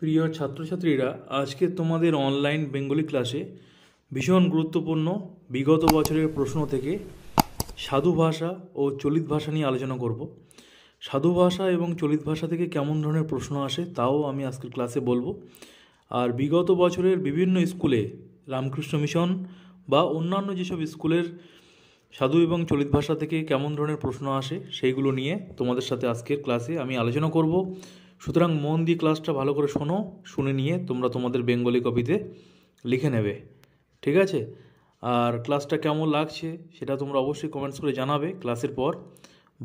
প্রিয় ছাত্রছাত্রীরা আজকে তোমাদের অনলাইন বেঙ্গলি ক্লাসে ভীষণ গুরুত্বপূর্ণ বিগত বছরের প্রশ্ন থেকে সাধু ভাষা ও চলিত ভাষা নিয়ে আলোচনা করব সাধু ভাষা এবং চলিত ভাষা থেকে কেমন ধরনের প্রশ্ন আসে তাও আমি আজকের ক্লাসে বলবো আর বিগত বছরের বিভিন্ন স্কুলে রামকৃষ্ণ মিশন বা অন্যান্য যেসব স্কুলের সাধু এবং চলিত ভাষা থেকে কেমন ধরনের প্রশ্ন আসে সেইগুলো নিয়ে তোমাদের সাথে আজকের ক্লাসে আমি আলোচনা করব সুতরাং মন দিয়ে ক্লাসটা ভালো করে শোনো শুনে নিয়ে তোমরা তোমাদের বেঙ্গলি কপিতে লিখে নেবে ঠিক আছে আর ক্লাসটা কেমন লাগছে সেটা তোমরা অবশ্যই কমেন্টস করে জানাবে ক্লাসের পর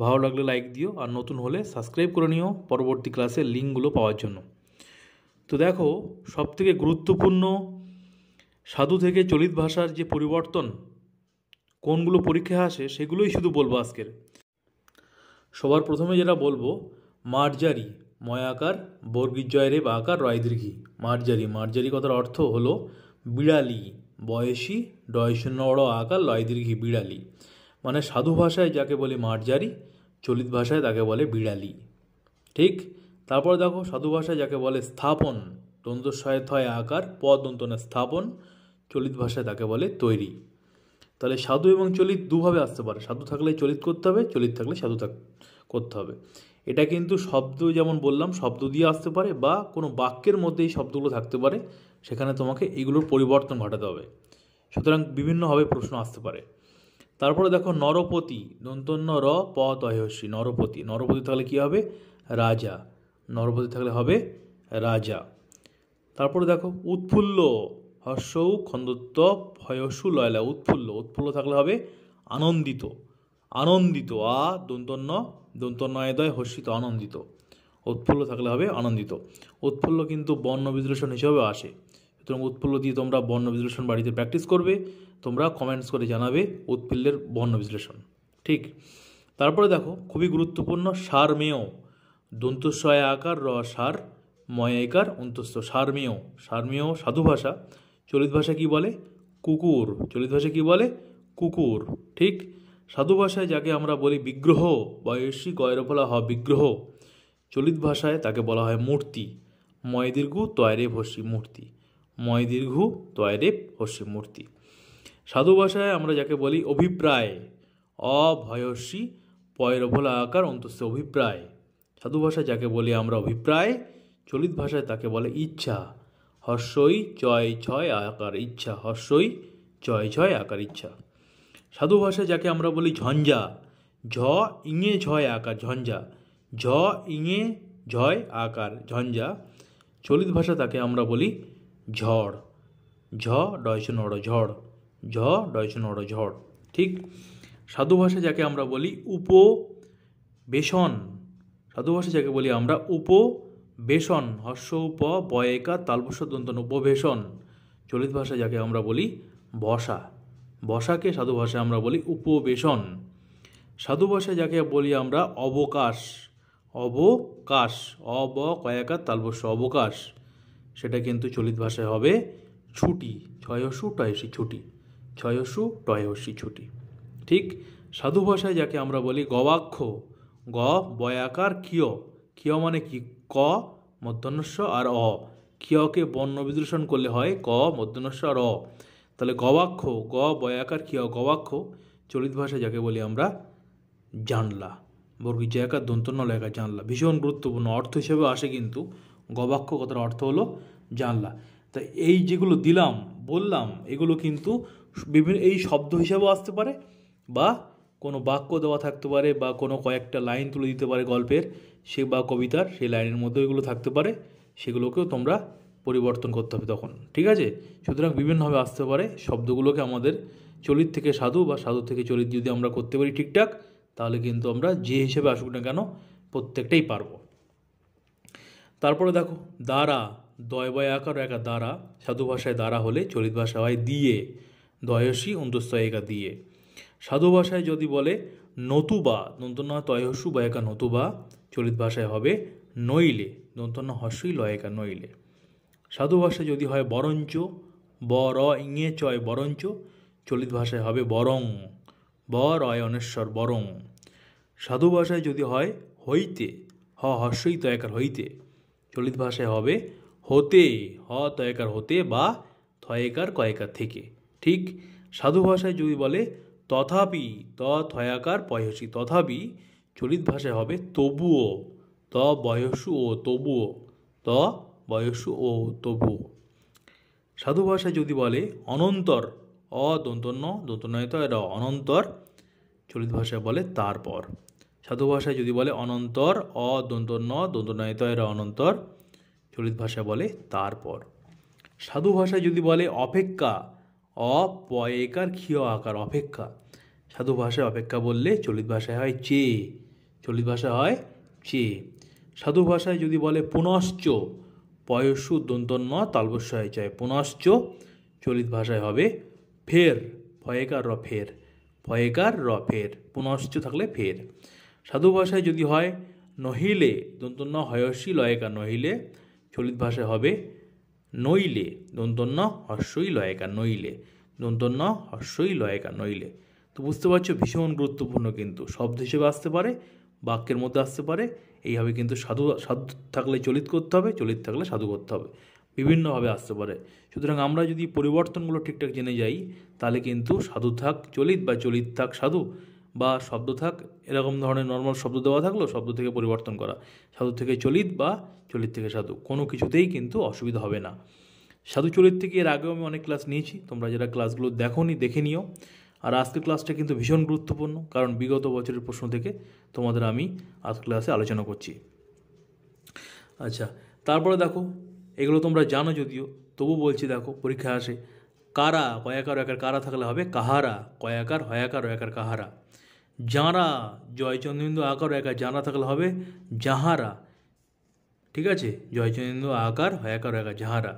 ভালো লাগলে লাইক দিও আর নতুন হলে সাবস্ক্রাইব করে নিও পরবর্তী ক্লাসের লিঙ্কগুলো পাওয়ার জন্য তো দেখো সবথেকে গুরুত্বপূর্ণ সাধু থেকে চলিত ভাষার যে পরিবর্তন কোনগুলো পরীক্ষা আসে সেগুলোই শুধু বলবো আজকের সবার প্রথমে যেটা বলবো মার্জারি ময়াকার বর্গিজয় রে বা আকার রয় দীর্ঘি মার্জারি মার্জারি কথার অর্থ হলো বিড়ালি বয়সী ডয় শূন্য অড় আকার লয় দীর্ঘি বিড়ালি মানে সাধু ভাষায় যাকে বলে মার্জারি চলিত ভাষায় তাকে বলে বিড়ালি ঠিক তারপর দেখো সাধু ভাষায় যাকে বলে স্থাপন দন্তস্বয় থয় আকার পদন্তনে স্থাপন চলিত ভাষায় তাকে বলে তৈরি তাহলে সাধু এবং চলিত দুভাবে আসতে পারে সাধু থাকলে চলিত করতে হবে চলিত থাকলে সাধু থাক করতে হবে এটা কিন্তু শব্দ যেমন বললাম শব্দ দিয়ে আসতে পারে বা কোনো বাক্যের মধ্যে এই শব্দগুলো থাকতে পারে সেখানে তোমাকে এগুলোর পরিবর্তন ঘটাতে হবে সুতরাং বিভিন্নভাবে প্রশ্ন আসতে পারে তারপরে দেখো নরপতি দন্তন্য র প তহস্বী নরপতি নরপতি থাকলে কী হবে রাজা নরপতি থাকলে হবে রাজা তারপরে দেখো উৎফুল্ল হর্ষৌ খন্দত্ব ভয়সু লয়লা উৎফুল্ল উৎফুল্ল থাকলে হবে আনন্দিত আনন্দিত আ দন্তন্য দন্তনয়দয় হর্ষিত আনন্দিত উৎফুল্ল থাকলে হবে আনন্দিত উৎফুল্ল কিন্তু বর্ণ বিশ্লেষণ হিসেবে আসে সুতরাং উৎফুল্ল দিয়ে তোমরা বর্ণ বিশ্লেষণ বাড়িতে প্র্যাকটিস করবে তোমরা কমেন্টস করে জানাবে উৎফুল্লের বর্ণ বিশ্লেষণ ঠিক তারপরে দেখো খুবই গুরুত্বপূর্ণ সারমেয় দন্তস্বয় আকার র সার ময়াকার অন্তস্থ সারমেয় সারমেয় সাধু ভাষা চলিত ভাষা কি বলে কুকুর চলিত ভাষা কি বলে কুকুর ঠিক সাধু ভাষায় যাকে আমরা বলি বিগ্রহ বয়সী গয়রফলা হওয়া বিগ্রহ চলিত ভাষায় তাকে বলা হয় মূর্তি ময় দীর্ঘু তয়রে ভসি মূর্তি ময় দীর্ঘু তয়রে ভসি মূর্তি সাধু ভাষায় আমরা যাকে বলি অভিপ্রায় অভয়সী পয়রভোলা আকার অন্তস্থ অভিপ্রায় সাধু ভাষায় যাকে বলি আমরা অভিপ্রায় চলিত ভাষায় তাকে বলে ইচ্ছা হর্ষই চয় ছয় আকার ইচ্ছা হর্ষই চয় ছয় আকার ইচ্ছা সাধু ভাষায় যাকে আমরা বলি ঝঞ্ঝা ঝ ইঙে ঝয় আকার ঝঞ্ঝা ঝ ইঙে ঝয় আকার ঝঞ্ঝা চলিত ভাষা তাকে আমরা বলি ঝড় ঝ ডয়চ নড় ঝড় ঝ ডয়চ নড় ঝড় ঠিক সাধু ভাষা যাকে আমরা বলি উপ বেসন সাধু ভাষা যাকে বলি আমরা উপ বেসন হর্ষ উপ বয়েকা তালবস্যদন্ত উপবেশন চলিত ভাষা যাকে আমরা বলি বসা বসাকে সাধু ভাষায় আমরা বলি উপবেশন সাধু ভাষায় যাকে বলি আমরা অবকাশ অবকাশ অব কয়াকার তালবস্য অবকাশ সেটা কিন্তু চলিত ভাষায় হবে ছুটি ছয়সু টয়সি ছুটি ছয়সু টয়সি ছুটি ঠিক সাধু ভাষায় যাকে আমরা বলি গবাক্ষ গ বয়াকার কিয় কিয় মানে কি ক মধ্যনস্য আর অ কিয়কে বর্ণ বিদ্রেষণ করলে হয় ক মধ্যনস্য আর অ তাহলে গবাক্ষ গ বয়াকার কি গবাক্ষ চলিত ভাষায় যাকে বলি আমরা জানলা বর্গী জয়াকার দন্তন্য লেখা জানলা ভীষণ গুরুত্বপূর্ণ অর্থ হিসেবে আসে কিন্তু গবাক্ষ কথার অর্থ হলো জানলা তা এই যেগুলো দিলাম বললাম এগুলো কিন্তু বিভিন্ন এই শব্দ হিসাবেও আসতে পারে বা কোনো বাক্য দেওয়া থাকতে পারে বা কোনো কয়েকটা লাইন তুলে দিতে পারে গল্পের সে বা কবিতার সেই লাইনের মধ্যে এগুলো থাকতে পারে সেগুলোকেও তোমরা পরিবর্তন করতে হবে তখন ঠিক আছে সুতরাং বিভিন্নভাবে আসতে পারে শব্দগুলোকে আমাদের চলিত থেকে সাধু বা সাধু থেকে চলিত যদি আমরা করতে পারি ঠিকঠাক তাহলে কিন্তু আমরা যে হিসেবে আসুক না কেন প্রত্যেকটাই পারব তারপরে দেখো দ্বারা দয় বয় আকার একা দ্বারা সাধু ভাষায় দ্বারা হলে চলিত ভাষা হয় দিয়ে দয়সী অন্তস্থ একা দিয়ে সাধু ভাষায় যদি বলে নতুবা দন্তনা তয়সু বা একা নতুবা চলিত ভাষায় হবে নইলে দন্তন্য হস্যই একা নইলে সাধু ভাষায় যদি হয় বরঞ্চ ব র ইংয়ে চয় বরঞ্চ চলিত ভাষায় হবে বরং ব রয় অনেশ্বর বরং সাধু ভাষায় যদি হয় হইতে হ হস্যই তয়কার হইতে চলিত ভাষায় হবে হতে হ তয়কার হতে বা থয়েকার কয়েকার থেকে ঠিক সাধু ভাষায় যদি বলে তথাপি ত থয়াকার পয়সী তথাপি চলিত ভাষায় হবে তবুও ত বয়সু ও তবুও ত বয়স ও তবু সাধু ভাষায় যদি বলে অনন্তর অদন্তন্য দন্তনয়ত এটা অনন্তর চলিত ভাষায় বলে তারপর সাধু ভাষায় যদি বলে অনন্তর অদন্তন্য দন্তনয়ত এটা অনন্তর চলিত ভাষায় বলে তারপর সাধু ভাষায় যদি বলে অপেক্ষা অপয়েকার ক্ষীয় আকার অপেক্ষা সাধু ভাষায় অপেক্ষা বললে চলিত ভাষায় হয় চে চলিত ভাষা হয় চে সাধু ভাষায় যদি বলে পুনশ্চ পয়সু দন্তন্য তালবস্য হয়ে যায় পুনশ্চ চলিত ভাষায় হবে ফের ভয়েকার র ফের ভয়েকার র ফের পুনশ্চ থাকলে ফের সাধু ভাষায় যদি হয় নহিলে দন্তন্ন হয়সী লয়েকা নহিলে চলিত ভাষায় হবে নইলে দন্তন্ন হস্যই লয়েকা নইলে দন্তন্ন হস্যই লয়েকা নইলে তো বুঝতে পারছো ভীষণ গুরুত্বপূর্ণ কিন্তু শব্দ হিসেবে আসতে পারে বাক্যের মধ্যে আসতে পারে এইভাবে কিন্তু সাধু সাধু থাকলে চলিত করতে হবে চলিত থাকলে সাধু করতে হবে বিভিন্নভাবে আসতে পারে সুতরাং আমরা যদি পরিবর্তনগুলো ঠিকঠাক জেনে যাই তাহলে কিন্তু সাধু থাক চলিত বা চলিত থাক সাধু বা শব্দ থাক এরকম ধরনের নর্মাল শব্দ দেওয়া থাকলো শব্দ থেকে পরিবর্তন করা সাধু থেকে চলিত বা চলিত থেকে সাধু কোনো কিছুতেই কিন্তু অসুবিধা হবে না সাধু চলিত থেকে এর আগেও আমি অনেক ক্লাস নিয়েছি তোমরা যারা ক্লাসগুলো দেখো দেখে নিও আর আজকের ক্লাসটা কিন্তু ভীষণ গুরুত্বপূর্ণ কারণ বিগত বছরের প্রশ্ন থেকে তোমাদের আমি আজ ক্লাসে আলোচনা করছি আচ্ছা তারপরে দেখো এগুলো তোমরা জানো যদিও তবু বলছি দেখো পরীক্ষা আসে কারা কয়াকার একার কারা থাকলে হবে কাহারা কয়াকার হয়াকার একার কাহারা যাঁরা জয়চন্দ্রেন্দু আকার একা যাঁরা থাকলে হবে যাহারা ঠিক আছে জয়চন্দ্রেন্দু আকার হয়াকার একা যাহারা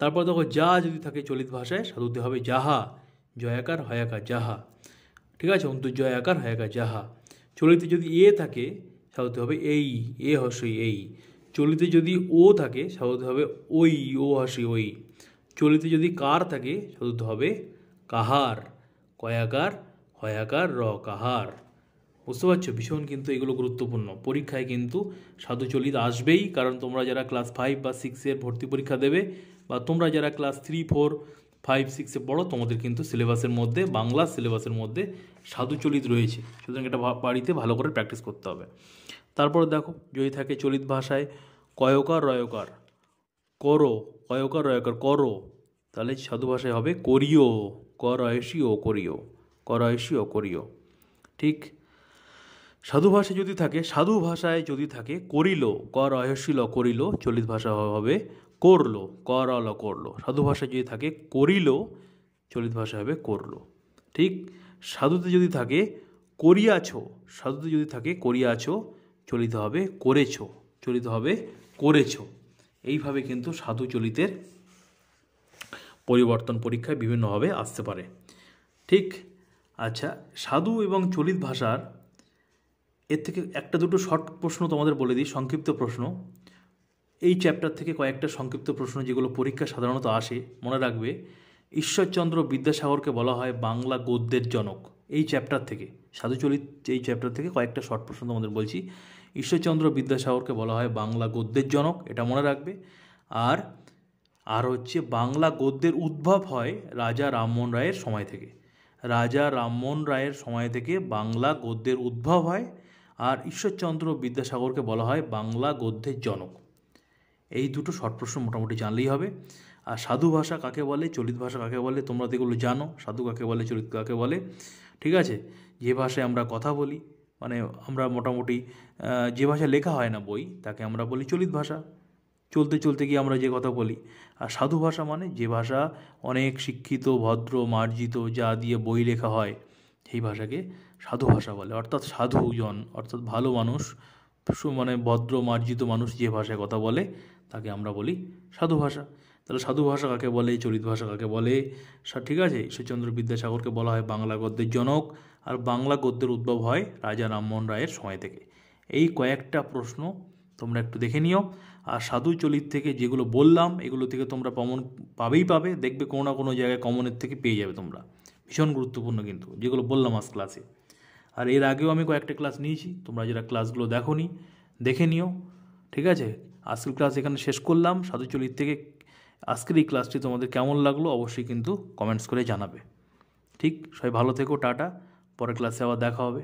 তারপর দেখো যা যদি থাকে চলিত ভাষায় সাধুতে হবে যাহা জয়াকার হয়াকার যাহা ঠিক আছে জয়াকার হয়াকার যাহা চলিতে যদি এ থাকে সাধারণত হবে এই এ হসই এই চলিতে যদি ও থাকে সাধারণত হবে ওই ও হসই ওই চলিতে যদি কার থাকে সাধুতে হবে কাহার কয়াকার হয়াকার র কাহার বুঝতে পারছো ভীষণ কিন্তু এগুলো গুরুত্বপূর্ণ পরীক্ষায় কিন্তু সাধু চলিত আসবেই কারণ তোমরা যারা ক্লাস ফাইভ বা সিক্সের ভর্তি পরীক্ষা দেবে বা তোমরা যারা ক্লাস থ্রি ফোর ফাইভ সিক্সে পড়ো তোমাদের কিন্তু সিলেবাসের মধ্যে বাংলা সিলেবাসের মধ্যে সাধুচলিত রয়েছে সুতরাং এটা বাড়িতে ভালো করে প্র্যাকটিস করতে হবে তারপর দেখো যদি থাকে চলিত ভাষায় কয়কার রয়কার করো কয়কার রয়কার করো তাহলে সাধু ভাষায় হবে করিও করয়সিও করিও করয়সিও করিও ঠিক সাধু ভাষায় যদি থাকে সাধু ভাষায় যদি থাকে করিল করয়সিল করিল চলিত ভাষা হবে করলো করল করলো সাধু ভাষা যদি থাকে করিল চলিত ভাষা হবে করলো ঠিক সাধুতে যদি থাকে করিয়াছ সাধুতে যদি থাকে করিয়াছ চলিত হবে করেছ চলিত হবে করেছ এইভাবে কিন্তু সাধু চলিতের পরিবর্তন পরীক্ষায় বিভিন্নভাবে আসতে পারে ঠিক আচ্ছা সাধু এবং চলিত ভাষার এর থেকে একটা দুটো শর্ট প্রশ্ন তোমাদের বলে দিই সংক্ষিপ্ত প্রশ্ন এই চ্যাপ্টার থেকে কয়েকটা সংক্ষিপ্ত প্রশ্ন যেগুলো পরীক্ষা সাধারণত আসে মনে রাখবে ঈশ্বরচন্দ্র বিদ্যাসাগরকে বলা হয় বাংলা গদ্যের জনক এই চ্যাপ্টার থেকে সাধুচরিত এই চ্যাপ্টার থেকে কয়েকটা শর্ট প্রশ্ন তোমাদের বলছি ঈশ্বরচন্দ্র বিদ্যাসাগরকে বলা হয় বাংলা গদ্যের জনক এটা মনে রাখবে আর আর হচ্ছে বাংলা গদ্যের উদ্ভব হয় রাজা রামমোহন রায়ের সময় থেকে রাজা রামমোহন রায়ের সময় থেকে বাংলা গদ্যের উদ্ভব হয় আর ঈশ্বরচন্দ্র বিদ্যাসাগরকে বলা হয় বাংলা গদ্যের জনক এই দুটো শর্ট প্রশ্ন মোটামুটি জানলেই হবে আর সাধু ভাষা কাকে বলে চলিত ভাষা কাকে বলে তোমরা তো এগুলো জানো সাধু কাকে বলে চলিত কাকে বলে ঠিক আছে যে ভাষায় আমরা কথা বলি মানে আমরা মোটামুটি যে ভাষায় লেখা হয় না বই তাকে আমরা বলি চলিত ভাষা চলতে চলতে গিয়ে আমরা যে কথা বলি আর সাধু ভাষা মানে যে ভাষা অনেক শিক্ষিত ভদ্র মার্জিত যা দিয়ে বই লেখা হয় সেই ভাষাকে সাধু ভাষা বলে অর্থাৎ সাধুজন অর্থাৎ ভালো মানুষ মানে ভদ্র মার্জিত মানুষ যে ভাষায় কথা বলে তাকে আমরা বলি সাধু ভাষা তাহলে সাধু ভাষা কাকে বলে চলিত ভাষা কাকে বলে ঠিক আছে ঈশ্বরচন্দ্র বিদ্যাসাগরকে বলা হয় বাংলা গদ্যের জনক আর বাংলা গদ্যের উদ্ভব হয় রাজা রামমোহন রায়ের সময় থেকে এই কয়েকটা প্রশ্ন তোমরা একটু দেখে নিও আর সাধু চলিত থেকে যেগুলো বললাম এগুলো থেকে তোমরা কমন পাবেই পাবে দেখবে কোনো না কোনো জায়গায় কমনের থেকে পেয়ে যাবে তোমরা ভীষণ গুরুত্বপূর্ণ কিন্তু যেগুলো বললাম আজ ক্লাসে আর এর আগেও আমি কয়েকটা ক্লাস নিয়েছি তোমরা যারা ক্লাসগুলো দেখো নি দেখে নিও ঠিক আছে আজকের ক্লাস এখানে শেষ করলাম সাধুচলির থেকে আজকের এই ক্লাসটি তোমাদের কেমন লাগলো অবশ্যই কিন্তু কমেন্টস করে জানাবে ঠিক সবাই ভালো থেকো টাটা পরের ক্লাসে আবার দেখা হবে